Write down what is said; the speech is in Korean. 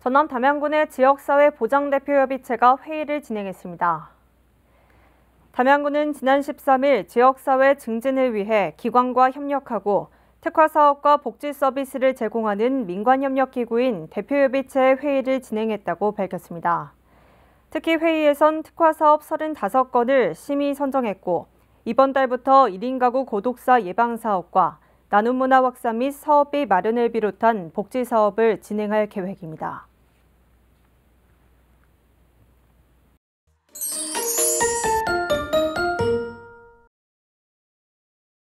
전남 담양군의 지역사회 보장대표협의체가 회의를 진행했습니다. 담양군은 지난 13일 지역사회 증진을 위해 기관과 협력하고 특화사업과 복지 서비스를 제공하는 민관협력기구인 대표협의체 회의를 진행했다고 밝혔습니다. 특히 회의에선 특화사업 35건을 심의 선정했고, 이번 달부터 1인 가구 고독사 예방사업과 나눔 문화 확산 및 사업비 마련을 비롯한 복지 사업을 진행할 계획입니다.